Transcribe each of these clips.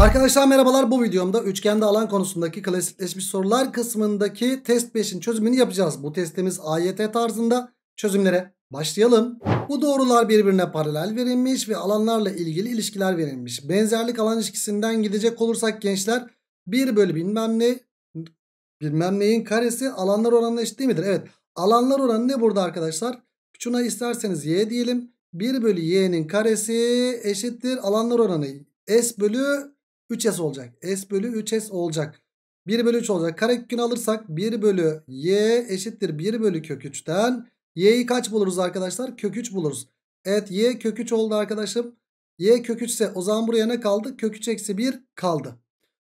Arkadaşlar merhabalar bu videomda üçgende alan konusundaki klasikleşmiş sorular kısmındaki test 5'in çözümünü yapacağız. Bu testimiz AYT tarzında çözümlere başlayalım. Bu doğrular birbirine paralel verilmiş ve alanlarla ilgili ilişkiler verilmiş. Benzerlik alan ilişkisinden gidecek olursak gençler 1 bölü bilmem ne bilmem neyin karesi alanlar oranına eşit değil midir? Evet alanlar oranı ne burada arkadaşlar? Şuna isterseniz y diyelim. 1 bölü y'nin karesi eşittir alanlar oranı s bölü 3s olacak. S bölü 3s olacak. 1 bölü 3 olacak. Karekökünü alırsak 1 bölü y eşittir 1 bölü kök 3'ten. Y'yi kaç buluruz arkadaşlar? Kök 3 buluruz. Evet y kök 3 oldu arkadaşım. Y kök 3 ise o zaman buraya ne kaldı? Kök 3 eksi 1 kaldı.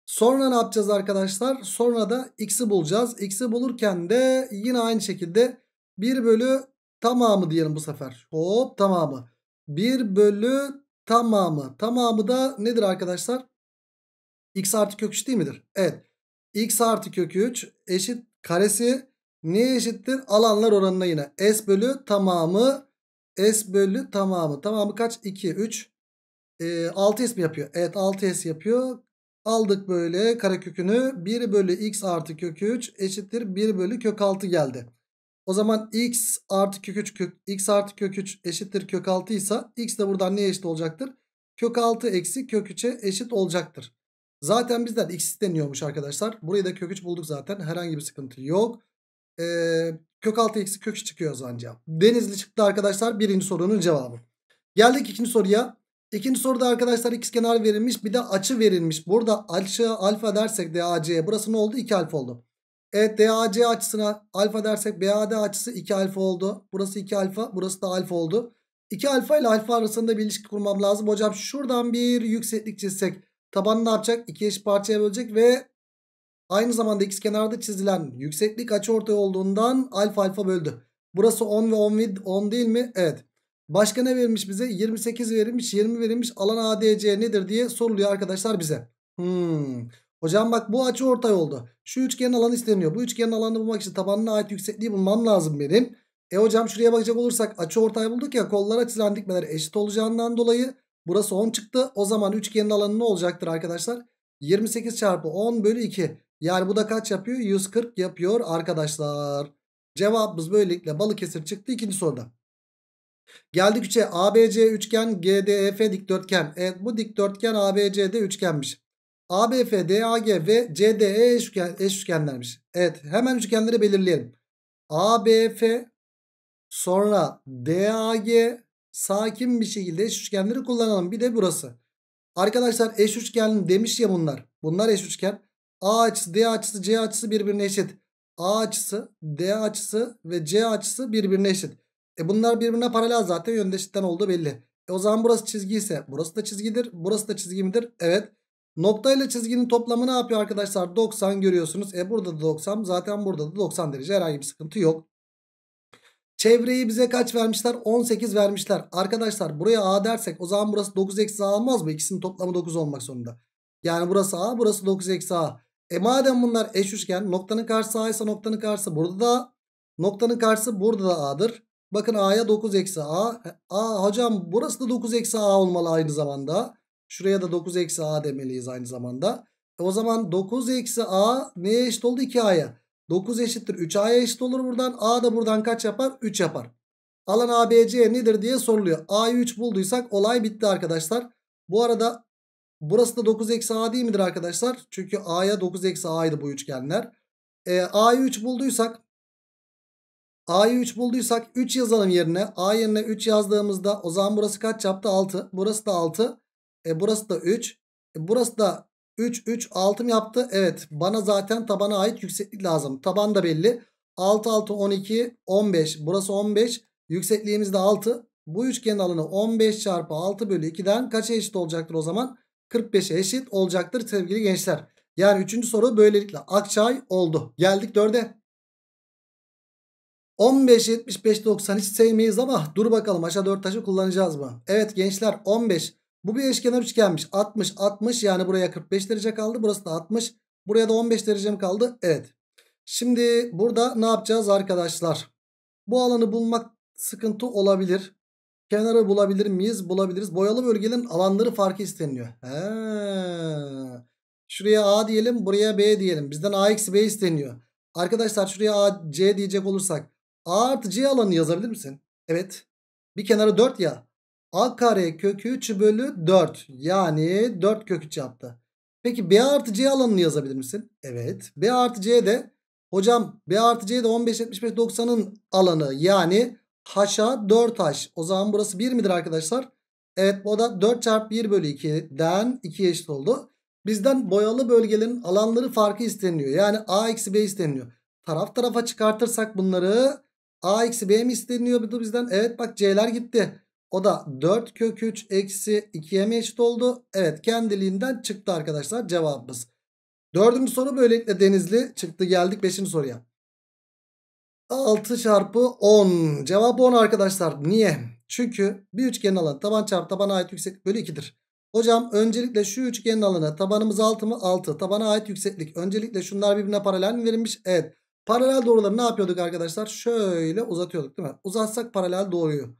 Sonra ne yapacağız arkadaşlar? Sonra da x'i bulacağız. X'i bulurken de yine aynı şekilde 1 bölü tamamı diyelim bu sefer. Hop tamamı. 1 bölü tamamı. Tamamı da nedir arkadaşlar? x artı kök 3 değil midir? Evet. x artı kök 3 eşit karesi neye eşittir? Alanlar oranına yine. S bölü tamamı S bölü tamamı. Tamamı kaç? 2, 3. E, 6S mi yapıyor? Evet 6S yapıyor. Aldık böyle kare kökünü, 1 bölü x artı kök 3 eşittir 1 bölü kök 6 geldi. O zaman x artı kök 3 kök, x artı kök 3 eşittir kök 6 ise x de buradan neye eşit olacaktır? Kök 6 eksi kök 3'e eşit olacaktır. Zaten bizden x isteniyormuş arkadaşlar. Burayı da kök 3 bulduk zaten. Herhangi bir sıkıntı yok. Ee, kök 6 eksi kök 3 çıkıyor o Denizli çıktı arkadaşlar birinci sorunun cevabı. Geldik ikinci soruya. İkinci soruda arkadaşlar x kenar verilmiş bir de açı verilmiş. Burada açı alfa dersek DAC burası ne oldu? 2 alfa oldu. Evet DAC açısına alfa dersek BAD açısı 2 alfa oldu. Burası 2 alfa burası da alfa oldu. 2 alfa ile alfa arasında bir ilişki kurmam lazım. Hocam şuradan bir yükseklik çizsek Tabanı ne yapacak? 2 eş parçaya bölecek ve aynı zamanda x kenarda çizilen yükseklik açıortay olduğundan alfa alfa böldü. Burası 10 ve 10, 10 değil mi? Evet. Başka ne verilmiş bize? 28 verilmiş, 20 verilmiş. Alan ADC nedir diye soruluyor arkadaşlar bize. Hmm. Hocam bak bu açı ortay oldu. Şu üçgenin alanı isteniyor. Bu üçgenin alanını bulmak için tabanına ait yüksekliği bulmam lazım benim. E hocam şuraya bakacak olursak açı ortay bulduk ya kollara çizilen dikmeler eşit olacağından dolayı Burası 10 çıktı. O zaman üçgenin alanı ne olacaktır arkadaşlar? 28 çarpı 10 bölü 2. Yani bu da kaç yapıyor? 140 yapıyor arkadaşlar. Cevabımız böylelikle Balıkesir çıktı ikinci soruda. Geldik 3'e. ABC üçgen GDEF dikdörtgen. Evet bu dikdörtgen ABC'de üçgenmiş. ABF, DAG ve CDE eşgen, eş üçgenlermiş. Evet hemen üçgenleri belirleyelim. ABF sonra DAG sakin bir şekilde eş üçgenleri kullanalım. Bir de burası. Arkadaşlar eş üçgen demiş ya bunlar. Bunlar eş üçgen. A açısı, D açısı, C açısı birbirine eşit. A açısı, D açısı ve C açısı birbirine eşit. E bunlar birbirine paralel zaten yöndeşitten olduğu belli. E o zaman burası çizgi ise burası da çizgidir. Burası da çizgi midir? Evet. Noktayla çizginin toplamı ne yapıyor arkadaşlar? 90 görüyorsunuz. E burada da 90 zaten burada da 90 derece herhangi bir sıkıntı yok. Çevreyi bize kaç vermişler? 18 vermişler. Arkadaşlar buraya A dersek o zaman burası 9 eksi A olmaz mı? İkisinin toplamı 9 olmak zorunda. Yani burası A burası 9 eksi A. E madem bunlar eş üçgen noktanın karşısı A ise noktanın karşısı burada da A. Noktanın karşısı burada da A'dır. Bakın A'ya 9 eksi A. A hocam burası da 9 eksi A olmalı aynı zamanda. Şuraya da 9 eksi A demeliyiz aynı zamanda. E o zaman 9 eksi A neye eşit oldu? 2A'ya. 9 eşittir 3A'ya eşit olur buradan. A da buradan kaç yapar? 3 yapar. Alan ABC nedir diye soruluyor. A'yı 3 bulduysak olay bitti arkadaşlar. Bu arada burası da 9 eksi A değil midir arkadaşlar? Çünkü A'ya 9 eksi A'ydı bu üçgenler. E, A'yı 3 bulduysak A'yı 3 bulduysak 3 yazalım yerine. A yerine 3 yazdığımızda o zaman burası kaç yaptı? 6. Burası da 6. E, burası da 3. E, burası da 3 3 6'm yaptı. Evet bana zaten tabana ait yükseklik lazım. Taban da belli. 6 6 12 15 burası 15 yüksekliğimiz de 6. Bu üçgenin alanı 15 çarpı 6 bölü 2'den kaça eşit olacaktır o zaman? 45'e eşit olacaktır sevgili gençler. Yani 3. soru böylelikle Akçay oldu. Geldik 4'e. 15, 75, 90 hiç sevmeyiz ama dur bakalım aşağı 4 taşı kullanacağız mı? Evet gençler 15, bu bir eşkenar üçgenmiş. 60 60 yani buraya 45 derece kaldı. Burası da 60. Buraya da 15 derece mi kaldı? Evet. Şimdi burada ne yapacağız arkadaşlar? Bu alanı bulmak sıkıntı olabilir. Kenarı bulabilir miyiz? Bulabiliriz. Boyalı bölgenin alanları farkı isteniyor. He. Şuraya A diyelim. Buraya B diyelim. Bizden A eksi B isteniyor. Arkadaşlar şuraya A, C diyecek olursak. A artı C alanı yazabilir misin? Evet. Bir kenarı 4 ya a kare kökü 3 bölü 4. Yani 4 kök 3 yaptı. Peki b artı c alanını yazabilir misin? Evet. b artı c de hocam b artı c de 15 75 90'ın alanı yani haşa 4 haş. O zaman burası 1 midir arkadaşlar? Evet bu da 4 çarpı 1 bölü 2'den 2'ye eşit oldu. Bizden boyalı bölgelerin alanları farkı isteniliyor. Yani a eksi b isteniliyor. Taraf tarafa çıkartırsak bunları a eksi b mi isteniliyor bizden? Evet bak c'ler gitti. O da 4 kök 3 eksi 2'ye mi eşit oldu? Evet kendiliğinden çıktı arkadaşlar cevabımız. Dördüncü soru böylelikle denizli çıktı geldik beşinci soruya. 6 çarpı 10 cevap 10 arkadaşlar niye? Çünkü bir üçgenin alanı taban çarpı tabana ait yükseklik bölü 2'dir. Hocam öncelikle şu üçgenin alanı tabanımız 6 mı? 6 tabana ait yükseklik. Öncelikle şunlar birbirine paralel mi verilmiş? Evet. Paralel doğruları ne yapıyorduk arkadaşlar? Şöyle uzatıyorduk değil mi? Uzatsak paralel doğruyu.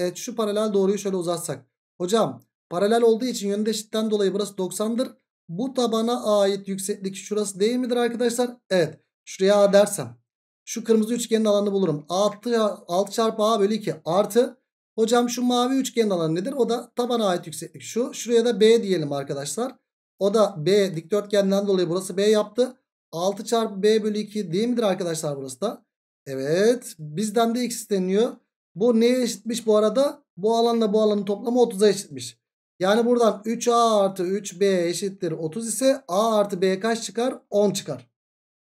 Evet şu paralel doğruyu şöyle uzatsak. Hocam paralel olduğu için eşitten dolayı burası 90'dır. Bu tabana ait yükseklik şurası değil midir arkadaşlar? Evet. Şuraya A dersem. Şu kırmızı üçgenin alanını bulurum. Artı 6 çarpı A bölü 2 artı. Hocam şu mavi üçgenin alanı nedir? O da tabana ait yükseklik. Şu şuraya da B diyelim arkadaşlar. O da B dikdörtgenden dolayı burası B yaptı. 6 çarpı B bölü 2 değil midir arkadaşlar burası da? Evet. Bizden de X isteniyor. Bu neye eşitmiş bu arada? Bu alanla bu alanın toplamı 30'a eşitmiş. Yani buradan 3A artı 3B eşittir 30 ise A artı B kaç çıkar? 10 çıkar.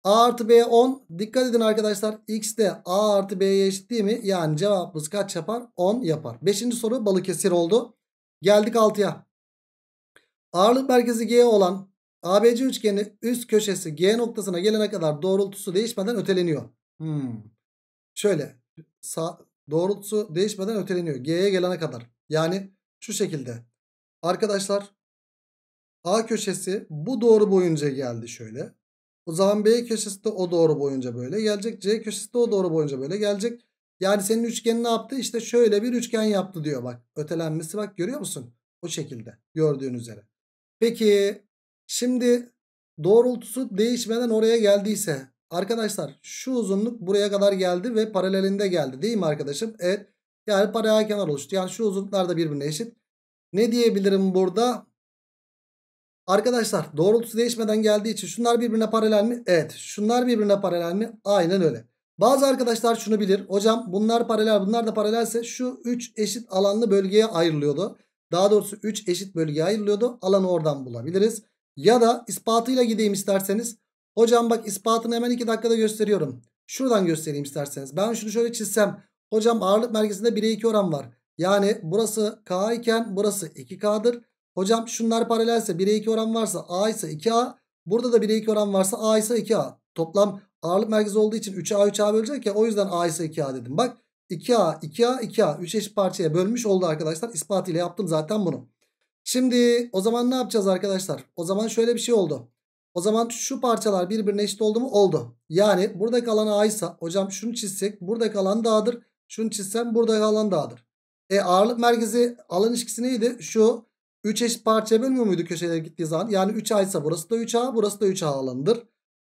A artı B 10. Dikkat edin arkadaşlar. X de A artı B'ye eşit değil mi? Yani cevabımız kaç yapar? 10 yapar. Beşinci soru Balıkesir oldu. Geldik 6'ya. Ağırlık merkezi G olan ABC üçgeni üst köşesi G noktasına gelene kadar doğrultusu değişmeden öteleniyor. Hmm. Şöyle sağ, doğrultusu değişmeden öteleniyor. G'ye gelene kadar. Yani şu şekilde. Arkadaşlar A köşesi bu doğru boyunca geldi şöyle. O zaman B köşesi de o doğru boyunca böyle gelecek. C köşesi de o doğru boyunca böyle gelecek. Yani senin üçgenin ne yaptı? İşte şöyle bir üçgen yaptı diyor bak. Ötelenmesi bak görüyor musun? O şekilde gördüğün üzere. Peki şimdi doğrultusu değişmeden oraya geldiyse Arkadaşlar şu uzunluk buraya kadar geldi ve paralelinde geldi değil mi arkadaşım? Evet. Yani paralel kenar oluştu. Yani şu uzunluklar da birbirine eşit. Ne diyebilirim burada? Arkadaşlar doğrultusu değişmeden geldiği için şunlar birbirine paralel mi? Evet. Şunlar birbirine paralel mi? Aynen öyle. Bazı arkadaşlar şunu bilir. Hocam bunlar paralel bunlar da paralelse şu 3 eşit alanlı bölgeye ayrılıyordu. Daha doğrusu 3 eşit bölgeye ayrılıyordu. Alanı oradan bulabiliriz. Ya da ispatıyla gideyim isterseniz. Hocam bak ispatını hemen 2 dakikada gösteriyorum. Şuradan göstereyim isterseniz. Ben şunu şöyle çizsem. Hocam ağırlık merkezinde 1'e 2 oran var. Yani burası K iken burası 2K'dır. Hocam şunlar paralelse 1'e 2 oran varsa A ise 2A. Burada da 1'e 2 oran varsa A ise 2A. Toplam ağırlık merkezi olduğu için 3A 3A bölecek ya. O yüzden A ise 2A dedim. Bak 2A 2A 2A 3 eşit parçaya bölmüş oldu arkadaşlar. İspatıyla yaptım zaten bunu. Şimdi o zaman ne yapacağız arkadaşlar? O zaman şöyle bir şey oldu. O zaman şu parçalar birbirine eşit oldu mu? Oldu. Yani burada kalan A ise hocam şunu çizsek burada kalan dağdır. Şunu çizsem burada kalan dağdır. E ağırlık merkezi alan ilişkisi neydi? Şu 3 eşit parçaya bölmüyor muydu köşeleri gittiği zaman? Yani 3A ise burası da 3A burası da 3A alanıdır.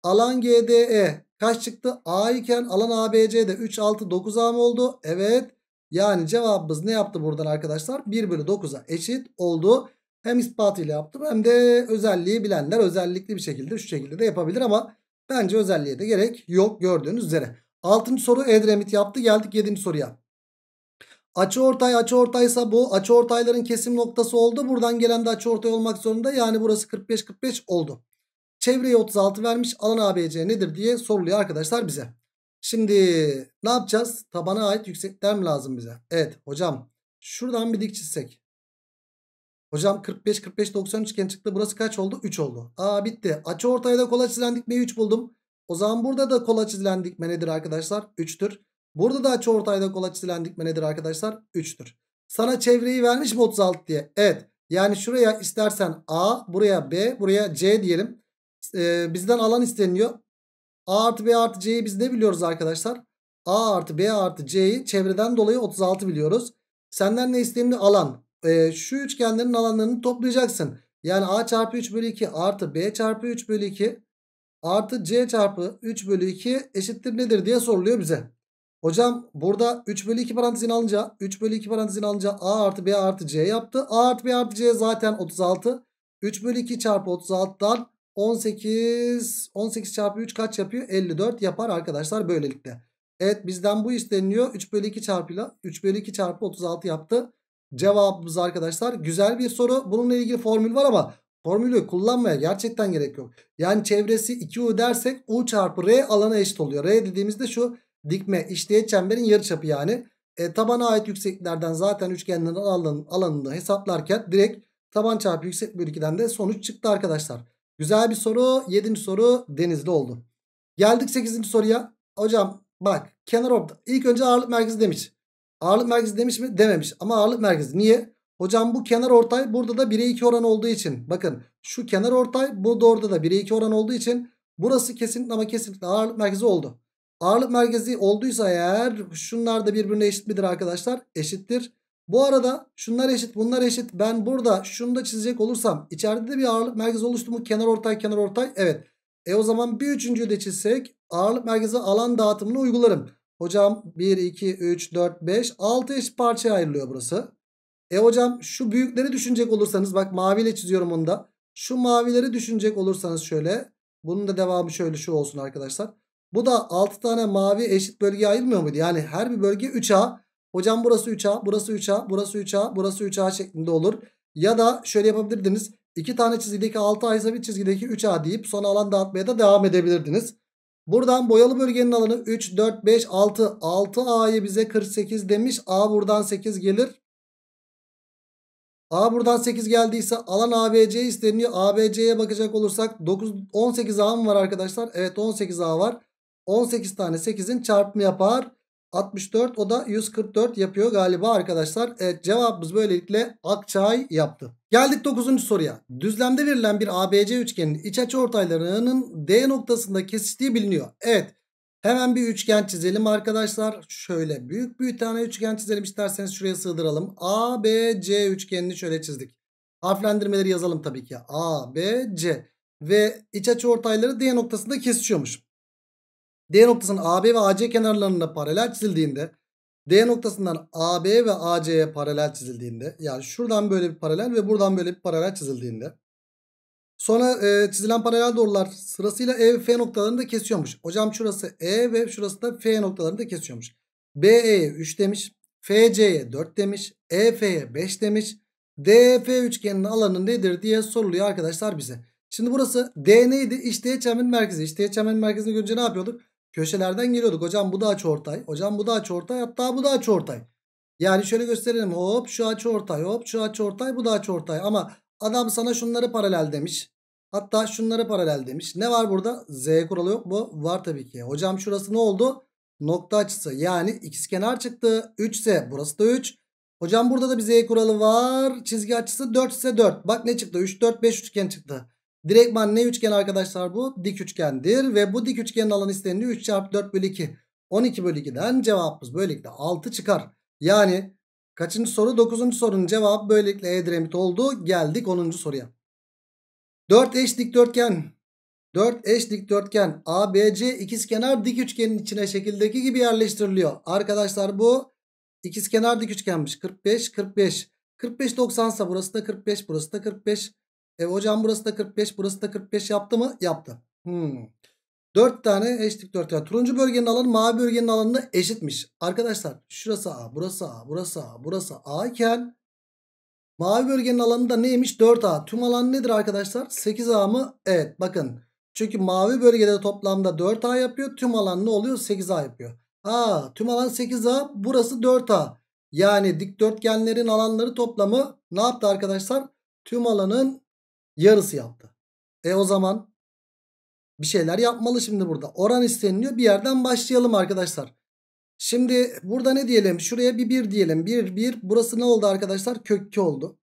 Alan GDE kaç çıktı? A iken alan ABC'de 3, 6, 9A mı oldu? Evet. Yani cevabımız ne yaptı buradan arkadaşlar? 1 bölü 9'a eşit oldu. Hem ispatıyla yaptım hem de özelliği bilenler özellikli bir şekilde şu şekilde de yapabilir ama bence özelliğe de gerek yok gördüğünüz üzere. Altıncı soru Edremit yaptı geldik yedinci soruya. Açı ortay açı ortaysa bu açı ortayların kesim noktası oldu. Buradan gelen de açı ortay olmak zorunda. Yani burası 45 45 oldu. Çevreye 36 vermiş. Alan ABC nedir diye soruluyor arkadaşlar bize. Şimdi ne yapacağız? Tabana ait yüksekler mi lazım bize? Evet hocam. Şuradan bir dik çizsek. Hocam 45 45 93 iken çıktı. Burası kaç oldu? 3 oldu. Aa bitti. Açı ortayda kola çizilen dikmeyi 3 buldum. O zaman burada da kola çizilen dikme nedir arkadaşlar? 3'tür. Burada da açı ortayda kola çizilen dikme nedir arkadaşlar? 3'tür. Sana çevreyi vermiş mi 36 diye? Evet. Yani şuraya istersen A, buraya B, buraya C diyelim. Ee, bizden alan isteniyor. A artı B artı C'yi biz ne biliyoruz arkadaşlar? A artı B artı C'yi çevreden dolayı 36 biliyoruz. Senden ne istenimli? Alan e, şu üçgenlerin alanlarını toplayacaksın. Yani A çarpı 3 bölü 2 artı B çarpı 3 bölü 2 artı C çarpı 3 bölü 2 eşittir nedir diye soruluyor bize. Hocam burada 3 bölü 2 parantezin alınca 3 bölü 2 parantezin alınca A artı B artı C yaptı. A artı B artı C zaten 36. 3 bölü 2 çarpı 36'dan 18 18 çarpı 3 kaç yapıyor? 54 yapar arkadaşlar böylelikle. Evet bizden bu isteniyor. 3 bölü 2 çarpıyla 3 bölü 2 çarpı 36 yaptı. Cevabımız arkadaşlar güzel bir soru. Bununla ilgili formül var ama formülü kullanmaya gerçekten gerek yok. Yani çevresi 2U dersek U çarpı R alana eşit oluyor. R dediğimizde şu dikme işleyen çemberin yarıçapı yani. E, tabana ait yüksekliklerden zaten üçgenlerin alan, alanını hesaplarken direkt taban çarpı yüksek bölü de sonuç çıktı arkadaşlar. Güzel bir soru. 7. soru denizli oldu. Geldik 8. soruya. Hocam bak kenar orta. İlk önce ağırlık merkezi demiş. Ağırlık merkezi demiş mi? Dememiş. Ama ağırlık merkezi niye? Hocam bu kenar ortay burada da 1'e 2 oran olduğu için. Bakın şu kenar ortay burada da orada da 1'e 2 oran olduğu için burası kesinlikle ama kesinlikle ağırlık merkezi oldu. Ağırlık merkezi olduysa eğer şunlar da birbirine eşit midir arkadaşlar? Eşittir. Bu arada şunlar eşit bunlar eşit. Ben burada şunu da çizecek olursam içeride de bir ağırlık merkezi oluştu mu? Kenar ortay kenar ortay. Evet. E o zaman bir üçüncüyü de çizsek ağırlık merkezi alan dağıtımını uygularım. Hocam 1, 2, 3, 4, 5, 6 eş parçaya ayrılıyor burası. E hocam şu büyükleri düşünecek olursanız bak maviyle çiziyorum onu da. Şu mavileri düşünecek olursanız şöyle. Bunun da devamı şöyle şu olsun arkadaşlar. Bu da 6 tane mavi eşit bölgeye ayrılmıyor muydu? Yani her bir bölge 3A. Hocam burası 3A, burası 3A, burası 3A, burası 3A şeklinde olur. Ya da şöyle yapabilirdiniz. 2 tane çizgideki 6A ise bir çizgideki 3A deyip sonra alan dağıtmaya da devam edebilirdiniz. Buradan boyalı bölgenin alanı 3, 4, 5, 6. 6A'yı bize 48 demiş. A buradan 8 gelir. A buradan 8 geldiyse alan ABC isteniyor. ABC'ye bakacak olursak 9, 18A mı var arkadaşlar? Evet 18A var. 18 tane 8'in çarpımı yapar. 64 o da 144 yapıyor galiba arkadaşlar. Evet cevabımız böylelikle Akçay yaptı. Geldik 9. soruya. Düzlemde verilen bir ABC üçgenin iç açı ortaylarının D noktasında kesiştiği biliniyor. Evet hemen bir üçgen çizelim arkadaşlar. Şöyle büyük bir tane üçgen çizelim isterseniz şuraya sığdıralım. ABC üçgenini şöyle çizdik. Harflendirmeleri yazalım tabii ki. ABC ve iç açı ortayları D noktasında kesişiyormuş. D noktasının AB ve AC kenarlarına paralel çizildiğinde D noktasından AB ve AC'ye paralel çizildiğinde yani şuradan böyle bir paralel ve buradan böyle bir paralel çizildiğinde sonra e, çizilen paralel doğrular sırasıyla E ve F noktalarını da kesiyormuş. Hocam şurası E ve şurası da F noktalarını da kesiyormuş. BE'ye 3 demiş. FC'ye 4 demiş. EF'ye 5 demiş. DF e üçgeninin alanı nedir diye soruluyor arkadaşlar bize. Şimdi burası D neydi? İşte çemin merkezi. İşte çemin merkezini görünce ne yapıyorduk? Köşelerden geliyorduk. Hocam bu da açıortay. Hocam bu da açıortay. Hatta bu da açıortay. Yani şöyle gösterelim. Hop şu açıortay. Hop şu açıortay. Bu da açıortay. Ama adam sana şunları paralel demiş. Hatta şunları paralel demiş. Ne var burada? Z kuralı yok mu? Var tabii ki. Hocam şurası ne oldu? Nokta açısı. Yani ikizkenar çıktı. 3 ise burası da 3. Hocam burada da bir Z kuralı var. Çizgi açısı 4 ise 4. Bak ne çıktı? 3, 4, 5 üçgen çıktı. Direktman ne üçgen arkadaşlar bu? Dik üçgendir ve bu dik üçgenin alan istenildi 3 çarpı 4 bölü 2. 12 bölü 2'den cevabımız böylelikle 6 çıkar. Yani kaçıncı soru? 9. sorunun cevabı böylelikle E-Dremit oldu. Geldik 10. soruya. 4 eş dikdörtgen 4 eş dikdörtgen ABC ikizkenar dik üçgenin içine şekildeki gibi yerleştiriliyor. Arkadaşlar bu ikizkenar dik üçgenmiş. 45 45. 45 90 ise burası da 45 burası da 45. E hocam burası da 45 burası da 45 yaptı mı? Yaptı. Hmm. 4 tane eşitlik 4 tane. Turuncu bölgenin alanı mavi bölgenin alanına eşitmiş. Arkadaşlar şurası A, burası A, burası A, burası A iken mavi bölgenin alanı da neymiş? 4A. Tüm alan nedir arkadaşlar? 8A mı? Evet bakın. Çünkü mavi bölgede toplamda 4A yapıyor. Tüm alan ne oluyor? 8A yapıyor. Aa. tüm alan 8A burası 4A. Yani dikdörtgenlerin alanları toplamı ne yaptı arkadaşlar? Tüm alanın Yarısı yaptı. E o zaman bir şeyler yapmalı şimdi burada. Oran isteniliyor. Bir yerden başlayalım arkadaşlar. Şimdi burada ne diyelim? Şuraya bir 1 diyelim. 1 1. Burası ne oldu arkadaşlar? Kök 2 oldu.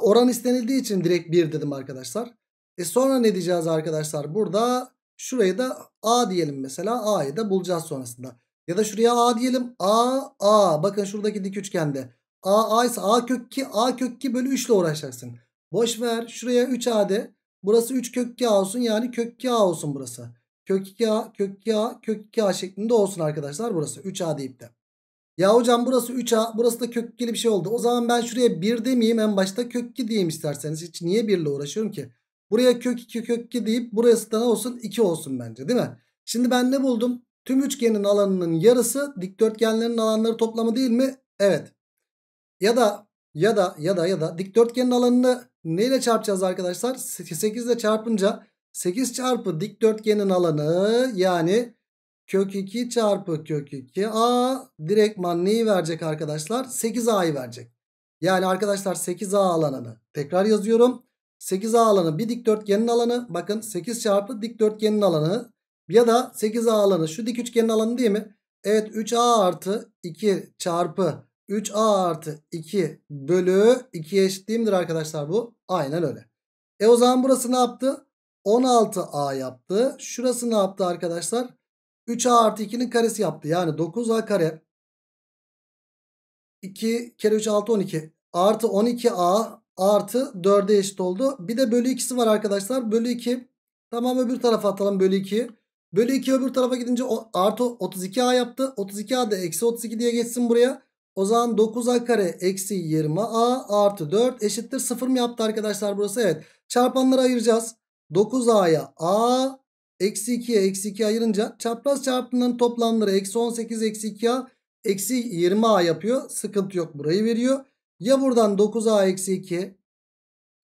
Oran istenildiği için direkt 1 dedim arkadaşlar. E sonra ne diyeceğiz arkadaşlar? Burada şuraya da A diyelim mesela. A'yı da bulacağız sonrasında. Ya da şuraya A diyelim. A, A. Bakın şuradaki dik üçgende. A, A ise A kök 2. A kök 2 bölü 3 ile uğraşacaksın. Boş ver. Şuraya 3 adet, Burası 3 kök 2 olsun. Yani kök 2 olsun burası. Kök 2A, kök 2A, kök 2A şeklinde olsun arkadaşlar burası. 3A deyip de. Ya hocam burası 3A. Burası da kök 2'li bir şey oldu. O zaman ben şuraya 1 demeyeyim. En başta kök 2 diyeyim isterseniz. Hiç niye 1 ile uğraşıyorum ki? Buraya kök 2 kök 2 deyip burası da ne olsun? 2 olsun bence değil mi? Şimdi ben ne buldum? Tüm üçgenin alanının yarısı dikdörtgenlerin alanları toplamı değil mi? Evet. Ya da ya da ya da ya da dikdörtgenin alanını neyle çarpacağız arkadaşlar? 8 ile çarpınca 8 çarpı dikdörtgenin alanı yani kök 2 çarpı kök 2 a direktman neyi verecek arkadaşlar? 8a'yı verecek. Yani arkadaşlar 8a alanını tekrar yazıyorum. 8a alanı bir dikdörtgenin alanı. Bakın 8 çarpı dikdörtgenin alanı ya da 8a alanı şu dik üçgenin alanı değil mi? Evet 3a artı 2 çarpı 3a artı 2 bölü 2 eşit arkadaşlar bu? Aynen öyle. E o zaman burası ne yaptı? 16a yaptı. Şurası ne yaptı arkadaşlar? 3a artı 2'nin karesi yaptı. Yani 9a kare. 2 kere 3 6 12 artı 12a artı 4'e eşit oldu. Bir de bölü 2'si var arkadaşlar. Bölü 2 tamam öbür tarafa atalım bölü 2 Bölü 2 öbür tarafa gidince artı 32a yaptı. 32a da eksi 32 diye geçsin buraya. O zaman 9a kare eksi 20a artı 4 eşittir 0 mı yaptı arkadaşlar burası? Evet. Çarpanları ayıracağız. 9a'ya a eksi 2'ye eksi 2 ayırınca çapraz çarpımların toplamları eksi 18 eksi 2a eksi 20a yapıyor. Sıkıntı yok burayı veriyor. Ya buradan 9a eksi 2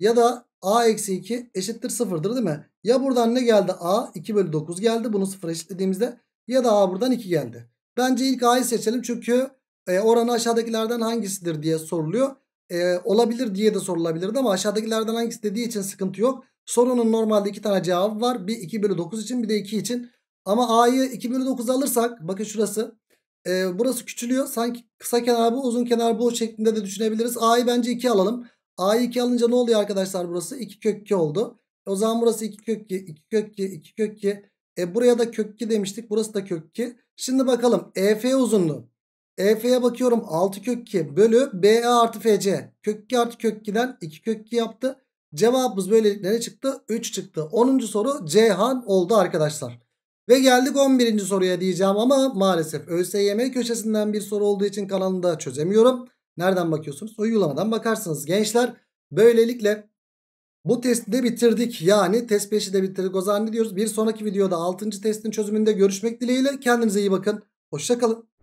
ya da a eksi 2 eşittir 0'dır değil mi? Ya buradan ne geldi? a 2 bölü 9 geldi. Bunu 0 eşitlediğimizde ya da a buradan 2 geldi. Bence ilk a'yı seçelim çünkü e, oranı aşağıdakilerden hangisidir diye soruluyor. E, olabilir diye de sorulabilirdi ama aşağıdakilerden hangisi dediği için sıkıntı yok. Sorunun normalde iki tane cevabı var. Bir 2 bölü 9 için bir de 2 için. Ama A'yı 2 bölü 9 alırsak bakın şurası. E, burası küçülüyor. Sanki kısa kenar bu uzun kenar bu şeklinde de düşünebiliriz. A'yı bence 2 alalım. A'yı 2 alınca ne oluyor arkadaşlar burası? 2 kök 2 oldu. O zaman burası 2 kök 2, 2 kök 2, 2 kök 2. E buraya da kök 2 demiştik. Burası da kök 2. Şimdi bakalım EF uzunluğu. EF'ye bakıyorum 6 kök 2 bölü ba e artı FC. Kök 2 artı kök 2'den 2 kök 2 yaptı. Cevabımız böylelikle ne çıktı? 3 çıktı. 10. soru Ceyhan oldu arkadaşlar. Ve geldik 11. soruya diyeceğim ama maalesef ÖSYM köşesinden bir soru olduğu için kanalında çözemiyorum. Nereden bakıyorsunuz? Uygulamadan bakarsınız gençler. Böylelikle bu testi de bitirdik. Yani test 5'i de bitirdik. O zaman ne diyoruz? Bir sonraki videoda 6. testin çözümünde görüşmek dileğiyle. Kendinize iyi bakın. Hoşçakalın.